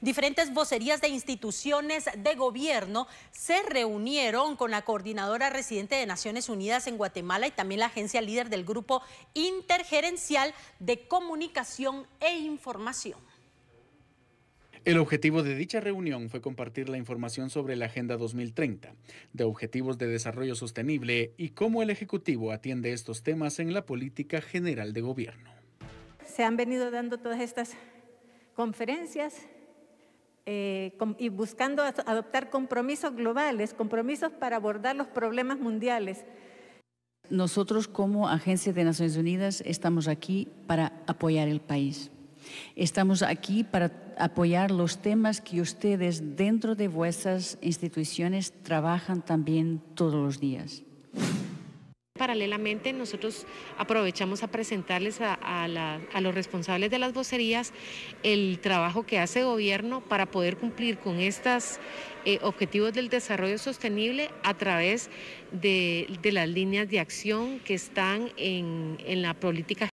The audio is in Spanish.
Diferentes vocerías de instituciones de gobierno se reunieron con la coordinadora residente de Naciones Unidas en Guatemala y también la agencia líder del Grupo Intergerencial de Comunicación e Información. El objetivo de dicha reunión fue compartir la información sobre la Agenda 2030, de Objetivos de Desarrollo Sostenible y cómo el Ejecutivo atiende estos temas en la política general de gobierno. Se han venido dando todas estas conferencias eh, y buscando adoptar compromisos globales, compromisos para abordar los problemas mundiales. Nosotros como Agencia de Naciones Unidas estamos aquí para apoyar el país. Estamos aquí para apoyar los temas que ustedes dentro de vuestras instituciones trabajan también todos los días paralelamente nosotros aprovechamos a presentarles a, los responsables de las vocerías el trabajo que hace gobierno para poder cumplir con estos eh, objetivos del desarrollo sostenible a través de, las líneas de acción que están en, en la política